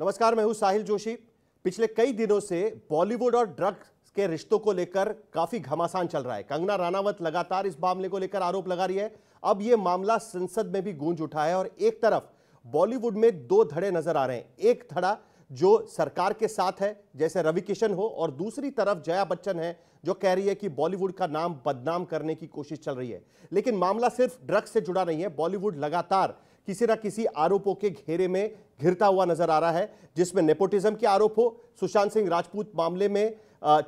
नमस्कार मैं हूं साहिल जोशी पिछले कई दिनों से बॉलीवुड और ड्रग्स के रिश्तों को लेकर काफी घमासान चल रहा है कंगना रानावत लगातार इस मामले को लेकर आरोप लगा रही है अब यह मामला संसद में भी गूंज उठा है और एक तरफ बॉलीवुड में दो धड़े नजर आ रहे हैं एक धड़ा जो सरकार के साथ है जैसे रवि किशन हो और दूसरी तरफ जया बच्चन है जो कह रही है कि बॉलीवुड का नाम बदनाम करने की कोशिश चल रही है लेकिन मामला सिर्फ ड्रग्स से जुड़ा नहीं है बॉलीवुड लगातार किसी ना किसी आरोपों के घेरे में घिरता हुआ नजर आ रहा है जिसमें नेपोटिज्म के आरोप हो सुशांत सिंह राजपूत मामले में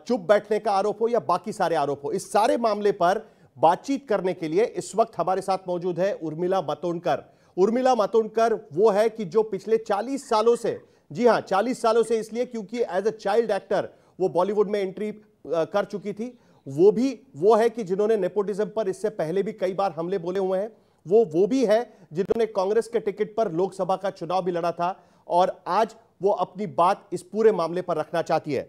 चुप बैठने का आरोप हो या बाकी सारे आरोप हो इस सारे मामले पर बातचीत करने के लिए इस वक्त हमारे साथ मौजूद है उर्मिला मतोंडकर उर्मिला मतोंडकर वो है कि जो पिछले 40 सालों से जी हाँ 40 सालों से इसलिए क्योंकि एज अ चाइल्ड एक्टर वो बॉलीवुड में एंट्री कर चुकी थी वो भी वो है कि जिन्होंने नेपोटिज्म पर इससे पहले भी कई बार हमले बोले हुए हैं वो वो भी है जिन्होंने कांग्रेस के टिकट पर लोकसभा का चुनाव भी लड़ा था और आज वो अपनी बात इस पूरे मामले पर रखना चाहती है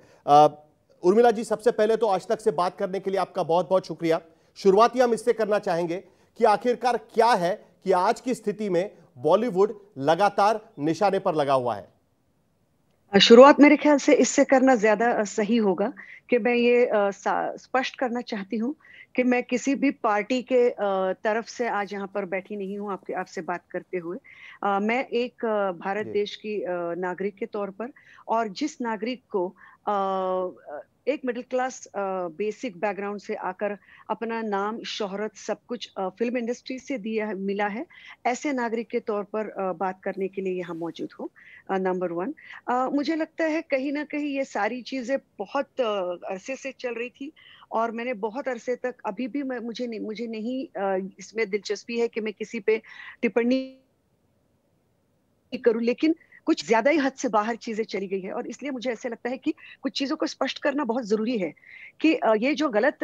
उर्मिला जी सबसे पहले तो आज तक से बात करने के लिए आपका बहुत बहुत शुक्रिया शुरुआत ही हम इससे करना चाहेंगे कि आखिरकार क्या है कि आज की स्थिति में बॉलीवुड लगातार निशाने पर लगा हुआ है शुरुआत मेरे ख्याल से इससे करना ज्यादा सही होगा कि मैं ये स्पष्ट करना चाहती हूँ कि मैं किसी भी पार्टी के तरफ से आज यहाँ पर बैठी नहीं हूँ आपके आपसे बात करते हुए मैं एक भारत देश की नागरिक के तौर पर और जिस नागरिक को एक मिडिल क्लास बेसिक बैकग्राउंड से आकर अपना नाम शोहरत सब कुछ फिल्म इंडस्ट्री से दिया मिला है ऐसे नागरिक के तौर पर बात करने के लिए यहाँ मौजूद हूँ नंबर वन मुझे लगता है कहीं ना कहीं ये सारी चीज़ें बहुत अरसे से चल रही थी और मैंने बहुत अरसे तक अभी भी मैं मुझे नहीं, मुझे नहीं इसमें दिलचस्पी है कि मैं किसी पे टिप्पणी करूं लेकिन कुछ ज्यादा ही हद से बाहर चीजें चली गई है और इसलिए मुझे ऐसे लगता है कि कुछ चीजों को स्पष्ट करना बहुत जरूरी है कि ये जो गलत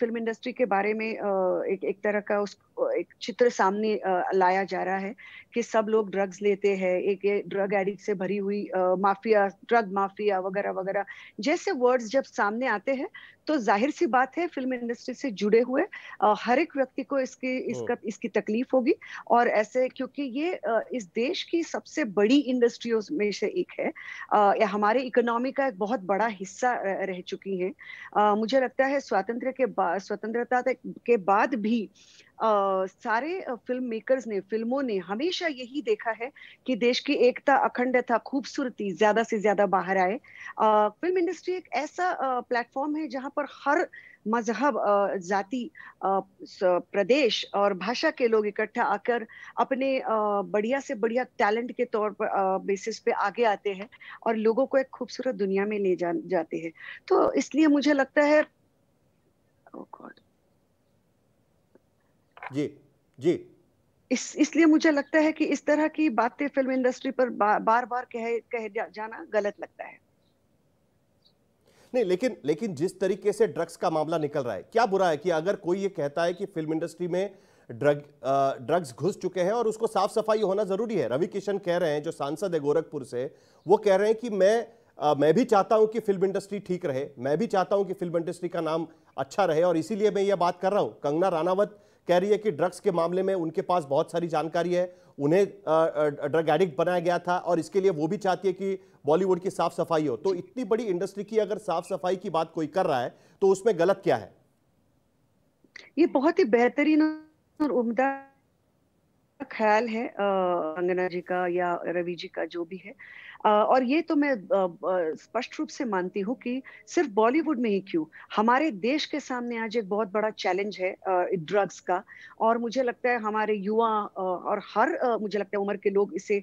फिल्म इंडस्ट्री के बारे में एक एक तरह का उस एक चित्र सामने लाया जा रहा है कि सब लोग ड्रग्स लेते हैं एक ड्रग एडिक्ट से भरी हुई माफिया ड्रग माफिया वगैरह वगैरह जैसे वर्ड्स जब सामने आते हैं तो जाहिर सी बात है फिल्म इंडस्ट्री से जुड़े हुए हर एक व्यक्ति को इसकी इसका हम्म। इसकी तकलीफ होगी और ऐसे क्योंकि ये इस देश की सबसे बड़ी इंडस्ट्रियों में से एक है हमारे इकोनॉमी का एक बहुत बड़ा हिस्सा रह चुकी है मुझे लगता है स्वातंत्र के बाद स्वतंत्रता के बाद भी सारे फिल्म मेकर्स ने फिल्मों ने हमेशा यही देखा है कि देश की एकता अखंडता खूबसूरती ज्यादा से ज्यादा बाहर आए फिल्म इंडस्ट्री एक ऐसा प्लेटफॉर्म है जहाँ पर हर मजहब जाति प्रदेश और भाषा के लोग इकट्ठा आकर अपने बढ़िया से बढ़िया टैलेंट के तौर पर बेसिस पे आगे आते हैं और लोगों को एक खूबसूरत दुनिया में ले जा, जाते हैं तो इसलिए मुझे लगता है oh God. जी जी इस इसलिए मुझे लगता है कि इस तरह की बातें फिल्म इंडस्ट्री पर बा, बार बार कह कह जा, जाना गलत लगता है नहीं लेकिन लेकिन जिस तरीके से ड्रग्स का मामला निकल रहा है क्या बुरा है कि अगर कोई ये कहता है कि फिल्म इंडस्ट्री में ड्रग ड्रग्स घुस चुके हैं और उसको साफ सफाई होना जरूरी है रवि किशन कह रहे हैं जो सांसद है गोरखपुर से वो कह रहे हैं कि मैं आ, मैं भी चाहता हूं कि फिल्म इंडस्ट्री ठीक रहे मैं भी चाहता हूं कि फिल्म इंडस्ट्री का नाम अच्छा रहे और इसीलिए मैं ये बात कर रहा हूं कंगना रानावत कह रही है कि ड्रग्स के मामले में उनके पास बहुत सारी जानकारी है उन्हें ड्रग एडिक्ट बनाया गया था और इसके लिए वो भी चाहती है कि बॉलीवुड की साफ सफाई हो तो इतनी बड़ी इंडस्ट्री की अगर साफ सफाई की बात कोई कर रहा है तो उसमें गलत क्या है ये बहुत ही बेहतरीन और उम्दा ख्याल है अंगना जी का या रवि जी का जो भी है और ये तो मैं स्पष्ट रूप से मानती हूँ कि सिर्फ बॉलीवुड में ही क्यों हमारे देश के सामने आज एक बहुत बड़ा चैलेंज है ड्रग्स का और मुझे लगता है हमारे युवा और हर मुझे लगता है उम्र के लोग इसे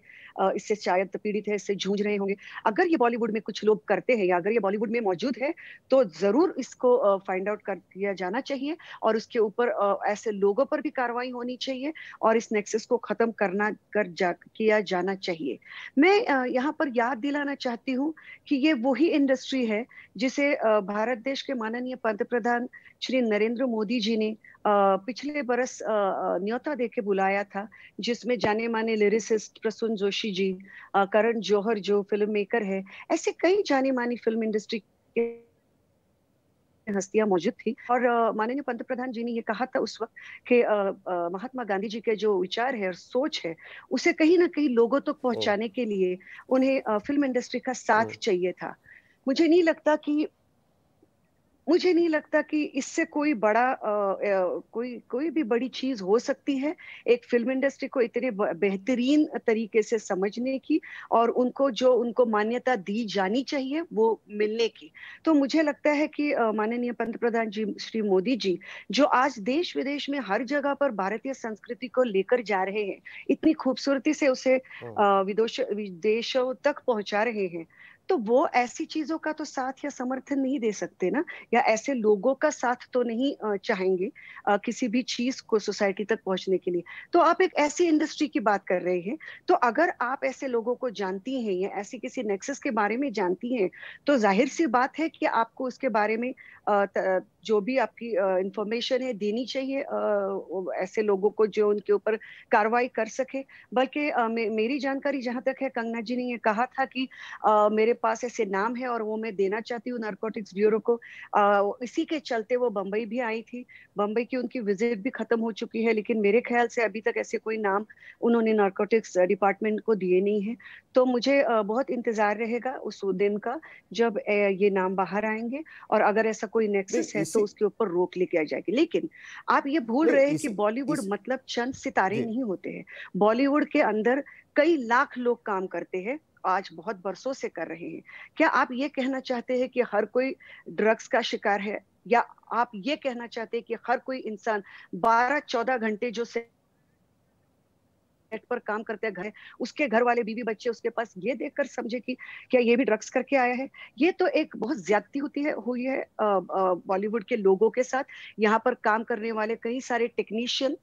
इससे शायद पीड़ित है इससे जूझ रहे होंगे अगर ये बॉलीवुड में कुछ लोग करते हैं या अगर ये बॉलीवुड में मौजूद है तो जरूर इसको फाइंड आउट कर दिया जाना चाहिए और उसके ऊपर ऐसे लोगों पर भी कार्रवाई होनी चाहिए और इस नेक्सेस को खत्म करना कर जा किया जाना चाहिए मैं यहाँ पर पर याद दिलाना चाहती हूँ कि ये वही इंडस्ट्री है जिसे भारत देश के माननीय पंत प्रधान श्री नरेंद्र मोदी जी ने पिछले बरस न्योता देके बुलाया था जिसमें जाने माने लिरिसिस्ट प्रसून जोशी जी करण जौहर जो फिल्म मेकर है ऐसे कई जाने मानी फिल्म इंडस्ट्री के हस्तियां मौजूद थी और माननीय पंत प्रधान जी ने ये कहा था उस वक्त कि महात्मा गांधी जी के जो विचार है और सोच है उसे कहीं ना कहीं लोगों तक तो पहुंचाने के लिए उन्हें फिल्म इंडस्ट्री का साथ चाहिए था मुझे नहीं लगता कि मुझे नहीं लगता कि इससे कोई बड़ा आ, आ, कोई कोई भी बड़ी चीज हो सकती है एक फिल्म इंडस्ट्री को इतने बेहतरीन तरीके से समझने की और उनको जो उनको मान्यता दी जानी चाहिए वो मिलने की तो मुझे लगता है कि माननीय पंत प्रधान जी श्री मोदी जी जो आज देश विदेश में हर जगह पर भारतीय संस्कृति को लेकर जा रहे हैं इतनी खूबसूरती से उसे विदेशों तक पहुंचा रहे हैं तो वो ऐसी चीजों का तो साथ या समर्थन नहीं दे सकते ना या ऐसे लोगों का साथ तो नहीं चाहेंगे किसी भी चीज को सोसाइटी तक पहुंचने के लिए तो आप एक ऐसी इंडस्ट्री की बात कर रहे हैं तो अगर आप ऐसे लोगों को जानती हैं या ऐसी किसी नेक्सेस के बारे में जानती हैं तो जाहिर सी बात है कि आपको उसके बारे में जो भी आपकी इंफॉर्मेशन है देनी चाहिए ऐसे लोगों को जो उनके ऊपर कार्रवाई कर सके बल्कि मेरी जानकारी जहाँ तक है कंगना जी ने ये कहा था कि मेरे पास ऐसे नाम है और वो मैं देना चाहती हूँ नार्कोटिक्स ब्यूरो को इसी के चलते वो बम्बई भी आई थी बम्बई की उनकी विजिट भी खत्म हो चुकी है लेकिन मेरे ख्याल से अभी तक ऐसे कोई नाम उन्होंने नार्कोटिक्स डिपार्टमेंट को दिए नहीं है तो मुझे बहुत इंतजार रहेगा उस दिन का जब ये नाम बाहर आएंगे और अगर ऐसा कोई नेक्सस है तो उसके ऊपर रोक लेके आ जाएगी लेकिन आप ये भूल रहे हैं कि बॉलीवुड मतलब चंद सितारे नहीं होते हैं बॉलीवुड के अंदर कई लाख लोग काम करते हैं आज बहुत बरसों से कर रहे हैं क्या आप ये कहना चाहते हैं कि हर कोई ड्रग्स का शिकार है या आप ये कहना चाहते हैं कि हर कोई इंसान 12-14 घंटे जो सेट पर काम करते हैं घर उसके घर वाले बीवी बच्चे उसके पास ये देख कर समझे कि क्या ये भी ड्रग्स करके आया है ये तो एक बहुत ज्यादती होती है हुई है बॉलीवुड के लोगों के साथ यहाँ पर काम करने वाले कई सारे टेक्नीशियन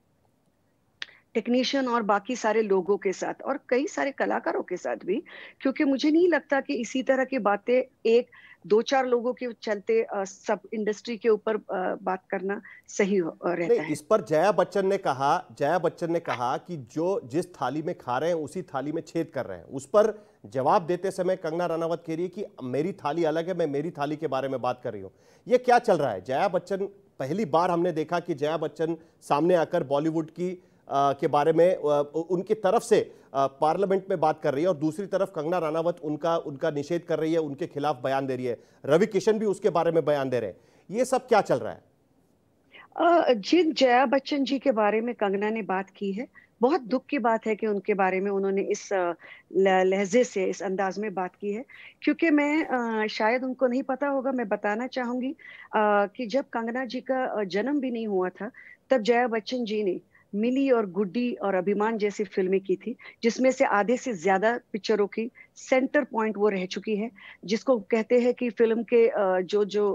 टेक्नीशियन और बाकी सारे लोगों के साथ और कई सारे कलाकारों के साथ भी क्योंकि मुझे नहीं लगता कि इसी तरह की बातें एक दो चार लोगों के चलते सब इंडस्ट्री के ऊपर बात करना सही रहता है इस पर जया बच्चन ने कहा जया बच्चन ने कहा कि जो जिस थाली में खा रहे हैं उसी थाली में छेद कर रहे हैं उस पर जवाब देते समय कंगना रानावत कह रही है कि मेरी थाली अलग है मैं मेरी थाली के बारे में बात कर रही हूँ ये क्या चल रहा है जया बच्चन पहली बार हमने देखा कि जया बच्चन सामने आकर बॉलीवुड की के बारे में उनकी तरफ से पार्लियामेंट में बात कर रही है और दूसरी तरफ कंगना रानावत उनका उनका निषेध कर रही है उनके खिलाफ बयान दे रही है रवि किशन भी उसके बारे में बयान दे रहे हैं ये सब क्या चल रहा है जिन जया बच्चन जी के बारे में कंगना ने बात की है बहुत दुख की बात है कि उनके बारे में उन्होंने इस लहजे से इस अंदाज में बात की है क्योंकि मैं शायद उनको नहीं पता होगा मैं बताना चाहूंगी कि जब कंगना जी का जन्म भी नहीं हुआ था तब जया बच्चन जी ने मिली और गुड्डी और अभिमान जैसी फिल्में की थी जिसमें से आधे से ज्यादा पिक्चरों की सेंटर पॉइंट वो रह चुकी है जिसको कहते हैं कि फिल्म के जो जो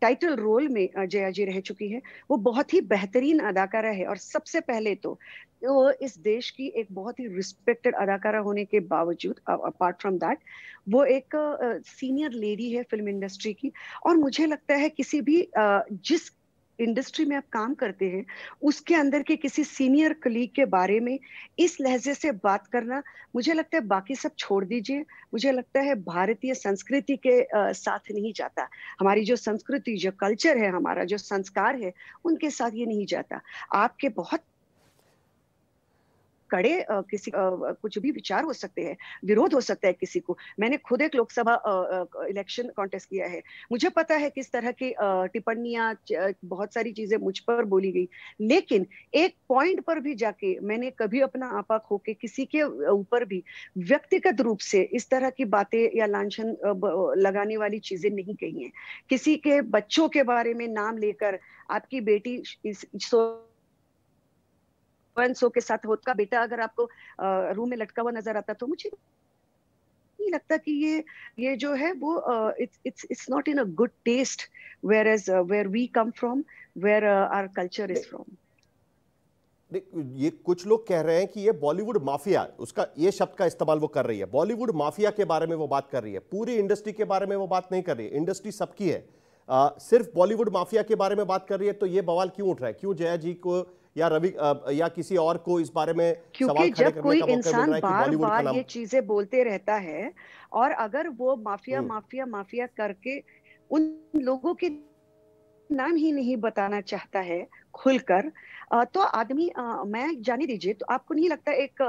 टाइटल रोल में जया जी रह चुकी है वो बहुत ही बेहतरीन अदाकारा है और सबसे पहले तो वो इस देश की एक बहुत ही रिस्पेक्टेड अदाकारा होने के बावजूद अपार्ट फ्रॉम दैट वो एक सीनियर लेडी है फिल्म इंडस्ट्री की और मुझे लगता है किसी भी जिस इंडस्ट्री में आप काम करते हैं उसके अंदर के किसी सीनियर कलीग के बारे में इस लहजे से बात करना मुझे लगता है बाकी सब छोड़ दीजिए मुझे लगता है भारतीय संस्कृति के आ, साथ नहीं जाता हमारी जो संस्कृति जो कल्चर है हमारा जो संस्कार है उनके साथ ये नहीं जाता आपके बहुत कड़े आ, किसी आ, कुछ भी विचार हो सकते हैं विरोध हो सकता है किसी को मैंने खुद एक लोकसभा इलेक्शन कॉन्टेस्ट किया है मुझे पता है किस तरह की टिप्पणियां बहुत सारी चीजें मुझ पर बोली गई लेकिन एक पॉइंट पर भी जाके मैंने कभी अपना आपा खो के किसी के ऊपर भी व्यक्तिगत रूप से इस तरह की बातें या लाछन लगाने वाली चीजें नहीं कही है किसी के बच्चों के बारे में नाम लेकर आपकी बेटी इस, इस, इस, वन सो के साथ होता का बेटा अगर आपको रूम में लटका हुआ नजर आता तो मुझे नहीं लगता कि ये ये जो है वो it's it's it's not in a good taste whereas where we come from where our culture is from ये कुछ लोग कह रहे हैं कि ये बॉलीवुड माफिया उसका ये शब्द का इस्तेमाल वो कर रही है बॉलीवुड माफिया के बारे में वो बात कर रही है पूरी इंडस्ट्री के बारे में वो बात नहीं कर रही है इंडस्ट्री सबकी है आ, सिर्फ बॉलीवुड माफिया के बारे में बात कर रही है तो ये बवाल क्यों उठ रहा है क्यों जया जी को या रवि या किसी और को इस बारे में क्योंकि सवाल जब कोई इंसान बार बार ये चीजें बोलते रहता है और अगर वो माफिया हम्म। माफिया माफिया करके उन लोगों के नाम ही नहीं बताना चाहता है खुलकर तो आदमी मैं जाने दीजिए तो आपको नहीं लगता एक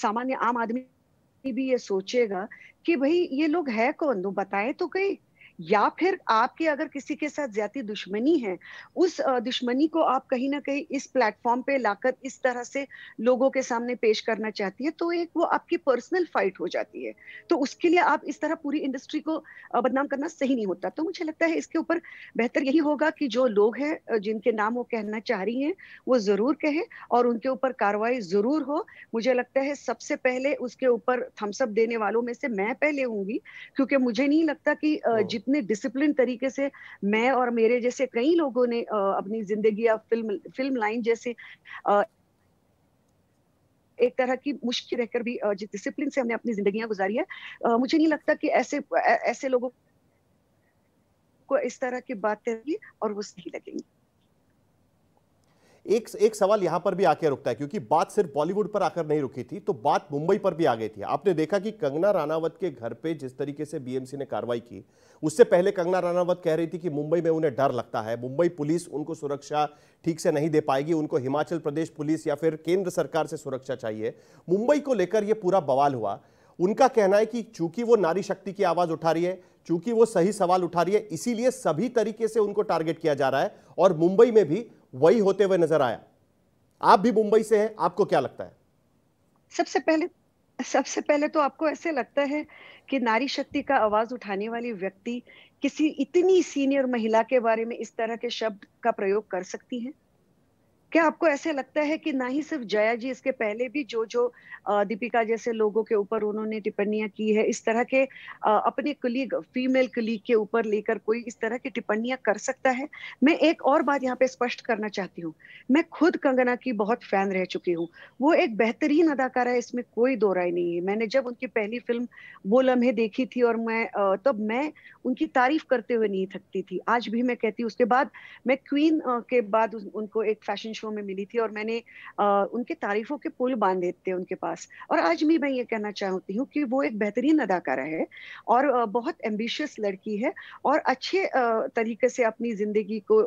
सामान्य आम आदमी भी ये सोचेगा कि भाई ये लोग है कौन बताए तो कई या फिर आपके अगर किसी के साथ ज्यादा दुश्मनी है उस दुश्मनी को आप कहीं ना कहीं इस प्लेटफॉर्म पे लाकर इस तरह से लोगों के सामने पेश करना चाहती है तो एक वो आपकी पर्सनल फाइट हो जाती है तो उसके लिए आप इस तरह पूरी इंडस्ट्री को बदनाम करना सही नहीं होता तो मुझे लगता है इसके ऊपर बेहतर यही होगा कि जो लोग हैं जिनके नाम वो कहना चाह रही है वो जरूर कहे और उनके ऊपर कार्रवाई जरूर हो मुझे लगता है सबसे पहले उसके ऊपर थम्सअप देने वालों में से मैं पहले हूँ क्योंकि मुझे नहीं लगता कि जितनी इतने डिसिप्लिन तरीके से मैं और मेरे जैसे कई लोगों ने अपनी जिंदगी या फिल्म फिल्म लाइन जैसे एक तरह की मुश्किल रहकर भी जिस डिसिप्लिन से हमने अपनी जिंदगी गुजारी है मुझे नहीं लगता कि ऐसे ऐसे लोगों को इस तरह की बातें और वो सही लगेंगी एक एक सवाल यहां पर भी आके रुकता है क्योंकि बात सिर्फ बॉलीवुड पर आकर नहीं रुकी थी तो बात मुंबई पर भी आ गई थी आपने देखा कि कंगना रानावत के घर पे जिस तरीके से बीएमसी ने कार्रवाई की उससे पहले कंगना रानावत कह रही थी कि मुंबई में उन्हें डर लगता है मुंबई पुलिस उनको सुरक्षा ठीक से नहीं दे पाएगी उनको हिमाचल प्रदेश पुलिस या फिर केंद्र सरकार से सुरक्षा चाहिए मुंबई को लेकर यह पूरा बवाल हुआ उनका कहना है कि चूंकि वो नारी शक्ति की आवाज उठा रही है चूंकि वो सही सवाल उठा रही है इसीलिए सभी तरीके से उनको टारगेट किया जा रहा है और मुंबई में भी वही होते हुए नजर आया आप भी मुंबई से हैं आपको क्या लगता है सबसे पहले सबसे पहले तो आपको ऐसे लगता है कि नारी शक्ति का आवाज उठाने वाली व्यक्ति किसी इतनी सीनियर महिला के बारे में इस तरह के शब्द का प्रयोग कर सकती है क्या आपको ऐसा लगता है कि ना ही सिर्फ जया जी इसके पहले भी जो जो दीपिका जैसे लोगों के ऊपर उन्होंने टिप्पणियां की है इस तरह के अपने कलीग फीमेल कलीग के ऊपर लेकर कोई इस तरह की टिप्पणियां कर सकता है मैं एक और बात यहाँ पे स्पष्ट करना चाहती हूँ मैं खुद कंगना की बहुत फैन रह चुकी हूँ वो एक बेहतरीन अदाकारा है इसमें कोई दो राय नहीं है मैंने जब उनकी पहली फिल्म वो लम्हे देखी थी और मैं तब तो मैं उनकी तारीफ करते हुए नहीं थकती थी आज भी मैं कहती हूँ उसके बाद मैं क्वीन के बाद उनको एक फैशन शो में मिली थी और मैंने आ, उनके तारीफों के पुल बांध देते उनके पास और आज भी मैं ये कहना चाहती हूँ कि वो एक बेहतरीन अदाकारा है और बहुत एम्बिशियस लड़की है और अच्छे तरीके से अपनी जिंदगी को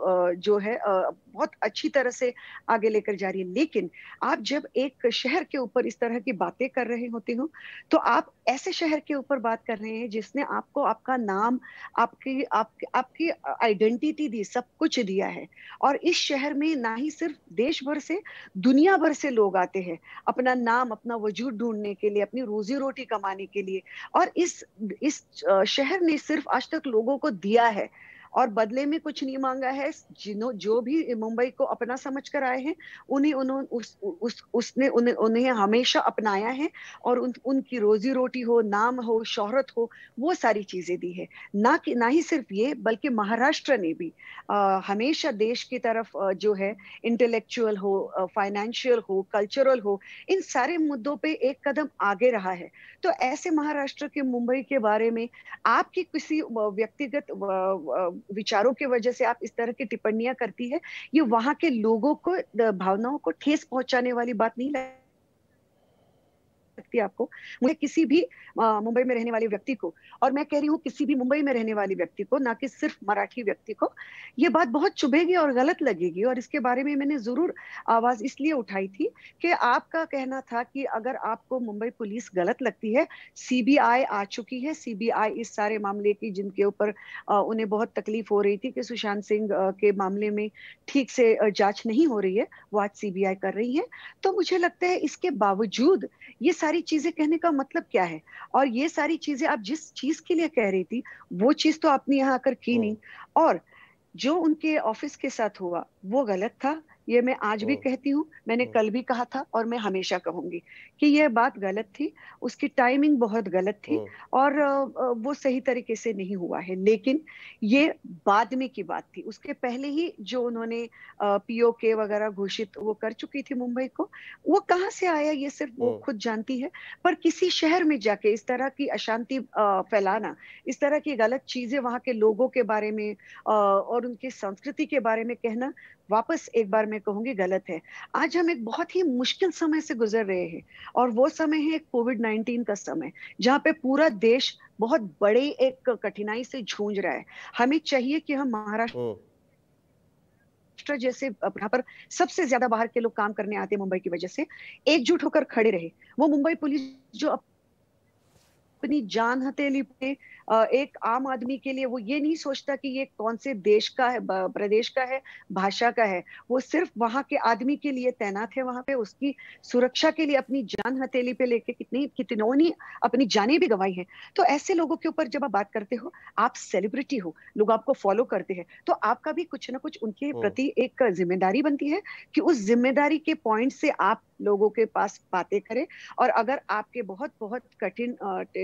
जो है बहुत अच्छी तरह से आगे लेकर जा रही है लेकिन आप जब एक शहर के ऊपर इस तरह की बातें कर रहे होते हो तो आप ऐसे शहर के ऊपर बात कर रहे हैं जिसने आपको आपका नाम आपकी आपकी आपकी आइडेंटिटी दी सब कुछ दिया है और इस शहर में ना ही सिर्फ देश भर से दुनिया भर से लोग आते हैं अपना नाम अपना वजूद ढूंढने के लिए अपनी रोजी रोटी कमाने के लिए और इस इस शहर ने सिर्फ आज तक लोगों को दिया है और बदले में कुछ नहीं मांगा है जिन्हों जो भी मुंबई को अपना समझ कर आए हैं उन्हें उन्होंने उस, उस उसने उन्हें उन्हें हमेशा अपनाया है और उन, उनकी रोजी रोटी हो नाम हो शोहरत हो वो सारी चीजें दी है ना कि ना ही सिर्फ ये बल्कि महाराष्ट्र ने भी आ, हमेशा देश की तरफ जो है इंटेलेक्चुअल हो फाइनेंशियल हो कल्चरल हो इन सारे मुद्दों पे एक कदम आगे रहा है तो ऐसे महाराष्ट्र के मुंबई के बारे में आपकी किसी व्यक्तिगत विचारों की वजह से आप इस तरह की टिप्पणियां करती है ये वहां के लोगों को भावनाओं को ठेस पहुंचाने वाली बात नहीं लगती सकती है आपको मुझे किसी भी मुंबई में रहने वाले व्यक्ति को और मैं कह रही हूँ किसी भी मुंबई में रहने वाले व्यक्ति को ना कि सिर्फ मराठी व्यक्ति को ये बात बहुत चुभेगी और गलत लगेगी और इसके बारे में मैंने जरूर आवाज इसलिए उठाई थी कि आपका कहना था कि अगर आपको मुंबई पुलिस गलत लगती है सीबीआई आ चुकी है सीबीआई इस सारे मामले की जिनके ऊपर उन्हें बहुत तकलीफ हो रही थी कि सुशांत सिंह के मामले में ठीक से जांच नहीं हो रही है वो आज सीबीआई कर रही है तो मुझे लगता है इसके बावजूद ये सारी चीजें कहने का मतलब क्या है और ये सारी चीजें आप जिस चीज के लिए कह रही थी वो चीज तो आपने यहाँ आकर की हाँ। नहीं और जो उनके ऑफिस के साथ हुआ वो गलत था ये मैं आज भी कहती हूँ मैंने कल भी कहा था और मैं हमेशा कहूंगी कि यह बात गलत थी उसकी टाइमिंग बहुत गलत थी और वो सही तरीके से नहीं हुआ है लेकिन ये बाद में की बात थी उसके पहले ही जो उन्होंने पीओके वगैरह घोषित वो कर चुकी थी मुंबई को वो कहाँ से आया ये सिर्फ वो खुद जानती है पर किसी शहर में जाके इस तरह की अशांति फैलाना इस तरह की गलत चीजें वहां के लोगों के बारे में और उनकी संस्कृति के बारे में कहना वापस एक बार मैं कहूंगी गलत है आज हम एक बहुत ही मुश्किल समय से गुजर रहे हैं और वो समय है कोविड नाइनटीन का समय जहाँ पे पूरा देश बहुत बड़े एक कठिनाई से झूंझ रहा है हमें चाहिए कि हम महाराष्ट्र महाराष्ट्र जैसे यहाँ पर सबसे ज्यादा बाहर के लोग काम करने आते हैं मुंबई की वजह से एकजुट होकर खड़े रहे वो मुंबई पुलिस जो अपनी जान हथेली पे एक आम आदमी के लिए वो ये नहीं सोचता कि ये कौन से देश का है प्रदेश का है भाषा का है वो सिर्फ वहाँ के आदमी के लिए तैनात है वहाँ पे उसकी सुरक्षा के लिए अपनी जान हथेली पे लेके कितनी कितनों ने अपनी जाने भी गंवाई है तो ऐसे लोगों के ऊपर जब आप बात करते हो आप सेलिब्रिटी हो लोग आपको फॉलो करते हैं तो आपका भी कुछ ना कुछ उनके प्रति एक जिम्मेदारी बनती है कि उस जिम्मेदारी के पॉइंट से आप लोगों के पास बातें करें और अगर आपके बहुत बहुत कठिन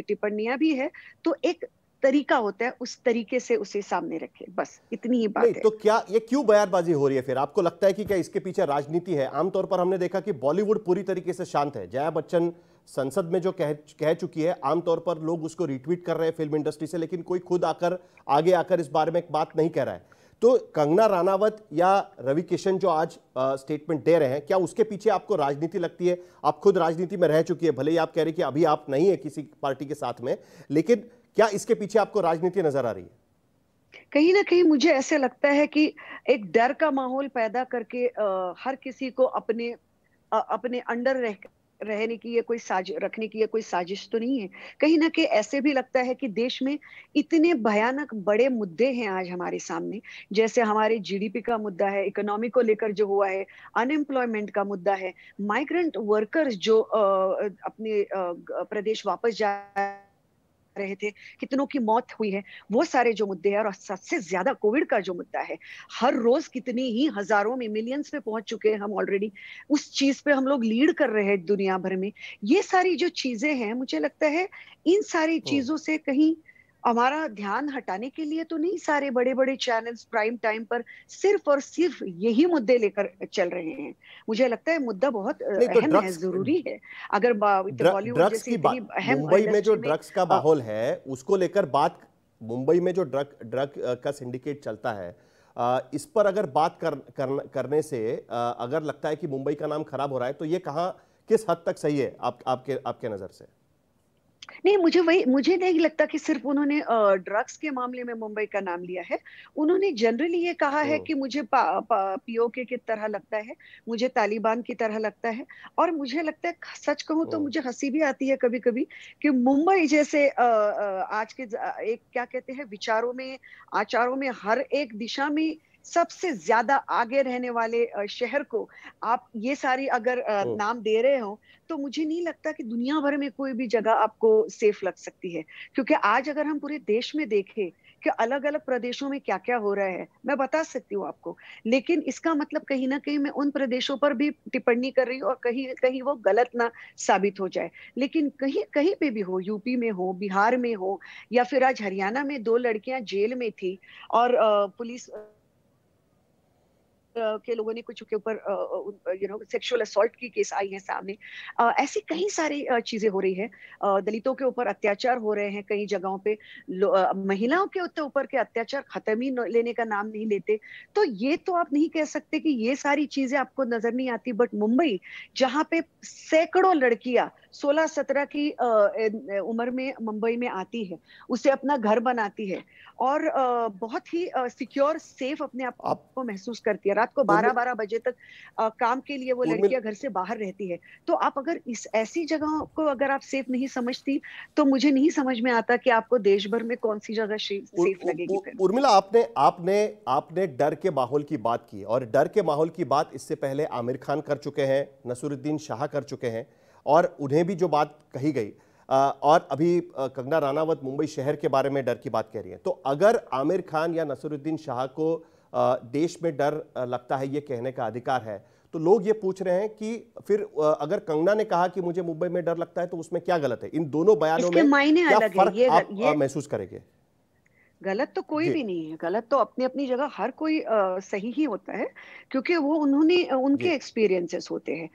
टिप्पणियां भी है तो एक तरीका होता है उस तरीके से उसे सामने रखे बस इतनी ही बात है तो क्या ये क्यों बयानबाजी हो रही है फिर आपको लगता है कि क्या इसके पीछे राजनीति है आमतौर पर हमने देखा कि बॉलीवुड पूरी तरीके से शांत है जया बच्चन संसद में जो कह कह चुकी है आमतौर पर लोग उसको रिट्वीट कर रहे हैं फिल्म इंडस्ट्री से लेकिन कोई खुद आकर आगे आकर इस बारे में एक बात नहीं कह रहा है तो कंगना रानावत या रवि किशन जो आज स्टेटमेंट दे रहे हैं क्या उसके पीछे आपको राजनीति लगती है आप खुद राजनीति में रह चुकी है भले ही आप कह रहे कि अभी आप नहीं है किसी पार्टी के साथ में लेकिन क्या इसके पीछे आपको राजनीति नजर आ रही है कहीं ना कहीं मुझे ऐसे लगता है कि एक डर का माहौल पैदा करके आ, हर किसी को अपने आ, अपने अंडर रह रहने की ये कोई साज रखने की ये कोई साजिश तो नहीं है कहीं ना कहीं ऐसे भी लगता है कि देश में इतने भयानक बड़े मुद्दे हैं आज हमारे सामने जैसे हमारे जीडीपी का मुद्दा है इकोनॉमी को लेकर जो हुआ है अनएम्प्लॉयमेंट का मुद्दा है माइग्रेंट वर्कर्स जो अपने प्रदेश वापस जा रहे थे कितनों की मौत हुई है वो सारे जो मुद्दे हैं और सबसे ज्यादा कोविड का जो मुद्दा है हर रोज कितनी ही हजारों में मिलियंस पे पहुंच चुके हैं हम ऑलरेडी उस चीज पे हम लोग लीड कर रहे हैं दुनिया भर में ये सारी जो चीजें हैं मुझे लगता है इन सारी हम्म। चीजों से कहीं हमारा ध्यान हटाने के लिए तो नहीं सारे बड़े बड़े चैनल्स प्राइम टाइम पर सिर्फ और सिर्फ यही मुद्दे लेकर चल रहे हैं मुझे लगता है मुद्दा बहुत तो अहम तो है जरूरी है अगर मुंबई में जो ड्रग्स का हाँ। माहौल है उसको लेकर बात मुंबई में जो ड्रग ड्रग का सिंडिकेट चलता है इस पर अगर बात कर, कर, करने से अगर लगता है कि मुंबई का नाम खराब हो रहा है तो ये कहाँ किस हद तक सही है आप, आपके आपके नज़र से नहीं मुझे वही मुझे नहीं लगता कि सिर्फ उन्होंने ड्रग्स के मामले में मुंबई का नाम लिया है उन्होंने जनरली ये कहा है कि मुझे पीओके की तरह लगता है मुझे तालिबान की तरह लगता है और मुझे लगता है सच कहूँ तो मुझे हंसी भी आती है कभी कभी कि मुंबई जैसे आज के एक क्या कहते हैं विचारों में आचारों में हर एक दिशा में सबसे ज्यादा आगे रहने वाले शहर को आप ये सारी अगर नाम दे रहे हो तो मुझे नहीं लगता कि दुनिया भर में कोई भी जगह आपको सेफ लग सकती है क्योंकि आज अगर हम पूरे देश में देखें कि अलग अलग प्रदेशों में क्या क्या हो रहा है मैं बता सकती हूँ आपको लेकिन इसका मतलब कहीं ना कहीं मैं उन प्रदेशों पर भी टिप्पणी कर रही हूँ और कहीं कहीं वो गलत ना साबित हो जाए लेकिन कहीं कहीं पे भी हो यूपी में हो बिहार में हो या फिर आज हरियाणा में दो लड़कियां जेल में थी और पुलिस के लोगों ने कुछ के ऊपर यू नो सेक्सुअल असॉल्ट की केस आई है सामने ऐसी कई सारी चीजें हो रही है दलितों के ऊपर अत्याचार हो रहे हैं कई जगहों पे महिलाओं के ऊपर के अत्याचार खत्म ही लेने का नाम नहीं लेते तो ये तो आप नहीं कह सकते कि ये सारी चीजें आपको नजर नहीं आती बट मुंबई जहाँ पे सैकड़ों लड़कियां 16-17 की उम्र में मुंबई में आती है उसे अपना घर बनाती है और बहुत ही सिक्योर सेफ अपने आप को महसूस करती है रात को 12-12 बजे तक काम के लिए वो लड़कियां घर से बाहर रहती है तो आप अगर इस ऐसी जगह को अगर आप सेफ नहीं समझती तो मुझे नहीं समझ में आता कि आपको देश भर में कौन सी जगह सेफ लगेगी उर्मिला आपने आपने आपने डर के माहौल की बात की और डर के माहौल की बात इससे पहले आमिर खान कर चुके हैं नसरुद्दीन शाह कर चुके हैं और उन्हें भी जो बात कही गई और अभी कंगना रानावत मुंबई शहर के बारे में डर की बात कह रही हैं तो अगर आमिर खान या नसरुद्दीन शाह को देश में डर लगता है ये कहने का अधिकार है तो लोग ये पूछ रहे हैं कि फिर अगर कंगना ने कहा कि मुझे मुंबई में डर लगता है तो उसमें क्या गलत है इन दोनों बयानों में मायने अलग फर्क ये, आप ये... महसूस करेंगे गलत तो कोई भी नहीं है गलत तो अपनी अपनी जगह हर कोई आ, सही ही होता है क्योंकि वो उन्होंने उनके एक्सपीरियंसेस होते हैं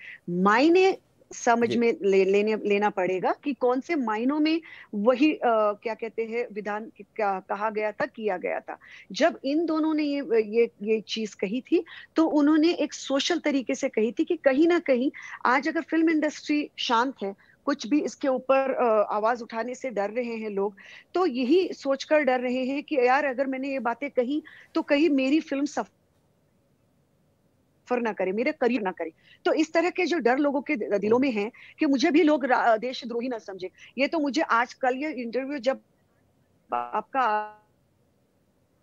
मायने समझ में ले, लेने लेना पड़ेगा कि कौन से मायनों में वही आ, क्या कहते हैं विधान क्या, कहा गया था किया गया था जब इन दोनों ने ये ये ये चीज कही थी तो उन्होंने एक सोशल तरीके से कही थी कि कहीं ना कहीं आज अगर फिल्म इंडस्ट्री शांत है कुछ भी इसके ऊपर आवाज उठाने से डर रहे हैं लोग तो यही सोचकर डर रहे हैं कि यार अगर मैंने ये बातें कही तो कहीं मेरी फिल्म सफल सफर ना करे मेरे करियर ना करे तो इस तरह के जो डर लोगों के दिलों में है कि मुझे भी लोग देशद्रोही ना समझे ये तो मुझे आज कल ये इंटरव्यू जब आपका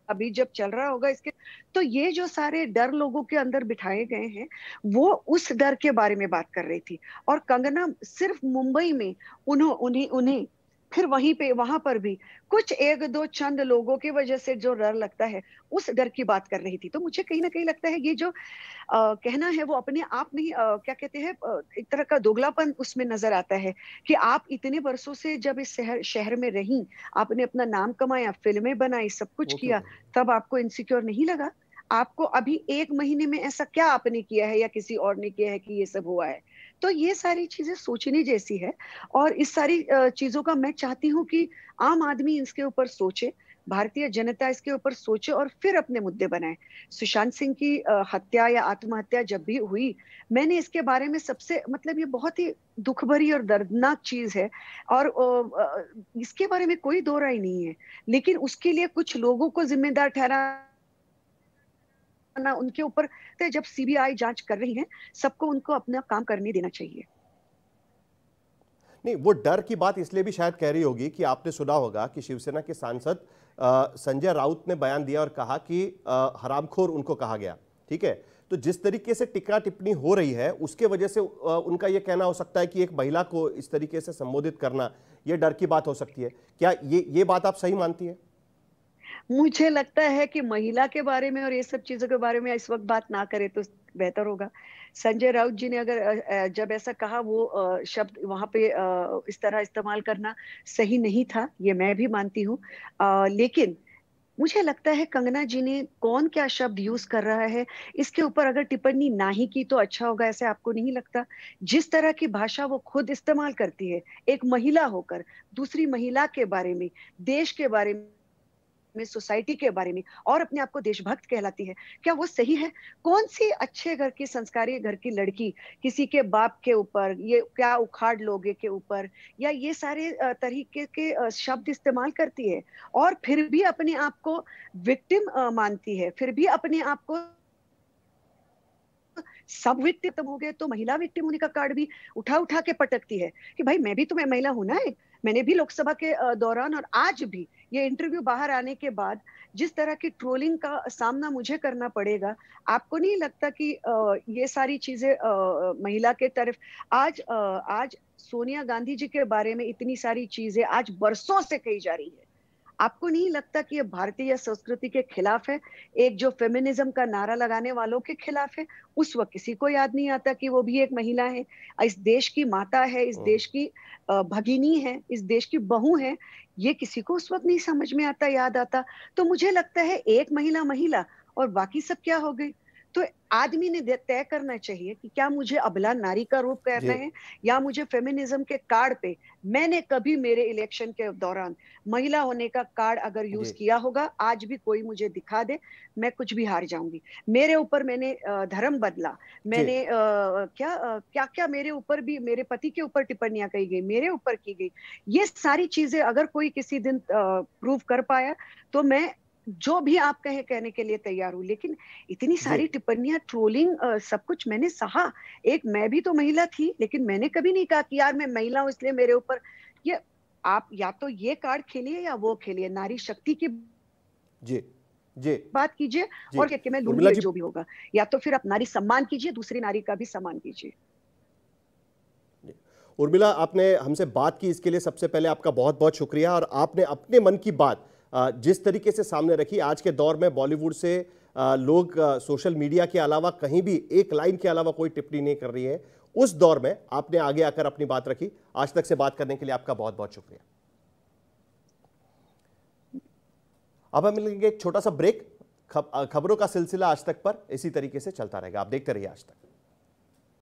अभी जब चल रहा होगा इसके तो ये जो सारे डर लोगों के अंदर बिठाए गए हैं वो उस डर के बारे में बात कर रही थी और कंगना सिर्फ मुंबई में उन्हों उन्हें उन्हें फिर वहीं पे वहां पर भी कुछ एक दो चंद लोगों की वजह से जो डर लगता है उस डर की बात कर रही थी तो मुझे कहीं ना कहीं लगता है ये जो आ, कहना है वो अपने आप नहीं आ, क्या कहते हैं एक तरह का दोगलापन उसमें नजर आता है कि आप इतने वर्षों से जब इस शहर शहर में रही आपने अपना नाम कमाया फिल्में बनाई सब कुछ तो किया तब आपको इनसिक्योर नहीं लगा आपको अभी एक महीने में ऐसा क्या आपने किया है या किसी और ने किया है कि ये सब हुआ है तो ये सारी चीजें सोचने जैसी है और इस सारी चीजों का मैं चाहती हूँ कि आम आदमी इसके ऊपर सोचे भारतीय जनता इसके ऊपर सोचे और फिर अपने मुद्दे बनाए सुशांत सिंह की हत्या या आत्महत्या जब भी हुई मैंने इसके बारे में सबसे मतलब ये बहुत ही दुख भरी और दर्दनाक चीज है और इसके बारे में कोई दो राय नहीं है लेकिन उसके लिए कुछ लोगों को जिम्मेदार ठहरा ना उनके ऊपर जब सीबीआई जांच कर रही है सबको उनको अपना काम करने देना चाहिए नहीं वो डर की बात इसलिए भी शायद कह रही होगी कि आपने सुना होगा कि शिवसेना के सांसद संजय राउत ने बयान दिया और कहा कि हरामखोर उनको कहा गया ठीक है तो जिस तरीके से टिक्का टिप्पणी हो रही है उसके वजह से आ, उनका यह कहना हो सकता है कि एक महिला को इस तरीके से संबोधित करना यह डर की बात हो सकती है क्या ये ये बात आप सही मानती है मुझे लगता है कि महिला के बारे में और ये सब चीजों के बारे में इस वक्त बात ना करें तो बेहतर होगा संजय राउत जी ने अगर जब ऐसा कहा वो शब्द वहां पे इस तरह इस्तेमाल करना सही नहीं था ये मैं भी मानती हूँ लेकिन मुझे लगता है कंगना जी ने कौन क्या शब्द यूज कर रहा है इसके ऊपर अगर टिप्पणी ना ही की तो अच्छा होगा ऐसे आपको नहीं लगता जिस तरह की भाषा वो खुद इस्तेमाल करती है एक महिला होकर दूसरी महिला के बारे में देश के बारे में में सोसाइटी के बारे में और अपने आप को देशभक्त कहलाती है क्या वो सही है कौन सी अच्छे घर की संस्कारी घर की लड़की किसी के बाप के ऊपर ये क्या उखाड़ लोगे के ऊपर या ये सारे तरीके के शब्द इस्तेमाल करती है और फिर भी अपने आप को विक्टिम मानती है फिर भी अपने आप को सब विक्टिम हो गए तो महिला विक्टिम होने का कार्ड भी उठा उठा के पटकती है कि भाई मैं भी तो मैं महिला हूं ना एक मैंने भी लोकसभा के दौरान और आज भी ये इंटरव्यू बाहर आने के बाद जिस तरह की ट्रोलिंग का सामना मुझे करना पड़ेगा आपको नहीं लगता कि ये सारी चीजें महिला के तरफ आज आज सोनिया गांधी जी के बारे में इतनी सारी चीजें आज बरसों से कही जा रही है आपको नहीं लगता कि ये भारतीय संस्कृति के खिलाफ है एक जो फेमिनिज्म का नारा लगाने वालों के खिलाफ है उस वक्त किसी को याद नहीं आता कि वो भी एक महिला है इस देश की माता है इस हम्म। देश की भगिनी है इस देश की बहू है ये किसी को उस वक्त नहीं समझ में आता याद आता तो मुझे लगता है एक महिला महिला और बाकी सब क्या हो गई तो आदमी ने तय करना चाहिए कि क्या मुझे अबला नारी का रूप कर रहे हैं या मुझे फेमिनिज्म के कार्ड पे मैंने कभी मेरे इलेक्शन के दौरान महिला होने का कार्ड अगर यूज किया होगा आज भी कोई मुझे दिखा दे मैं कुछ भी हार जाऊंगी मेरे ऊपर मैंने धर्म बदला मैंने आ, क्या आ, क्या क्या मेरे ऊपर भी मेरे पति के ऊपर टिप्पणियां कही गई मेरे ऊपर की गई ये सारी चीजें अगर कोई किसी दिन प्रूव कर पाया तो मैं जो भी आप कहे कहने के लिए तैयार हूँ लेकिन इतनी सारी टिप्पणियां ट्रोलिंग सब कुछ मैंने सहा एक मैं भी तो महिला थी लेकिन मैंने कभी नहीं कहा कि यार मैं महिला हूँ इसलिए मेरे ऊपर ये आप या तो ये कार्ड खेलिए या वो खेलिए नारी शक्ति की जी जी बात कीजिए और क्या कि मैं लूंगी जो भी होगा या तो फिर आप नारी सम्मान कीजिए दूसरी नारी का भी सम्मान कीजिए उर्मिला आपने हमसे बात की इसके लिए सबसे पहले आपका बहुत बहुत शुक्रिया और आपने अपने मन की बात जिस तरीके से सामने रखी आज के दौर में बॉलीवुड से लोग सोशल मीडिया के अलावा कहीं भी एक लाइन के अलावा कोई टिप्पणी नहीं कर रही है उस दौर में आपने आगे आकर अपनी बात रखी आज तक से बात करने के लिए आपका बहुत बहुत शुक्रिया अब हम मिलेंगे एक छोटा सा ब्रेक खबरों का सिलसिला आज तक पर इसी तरीके से चलता रहेगा आप देखते रहिए आज तक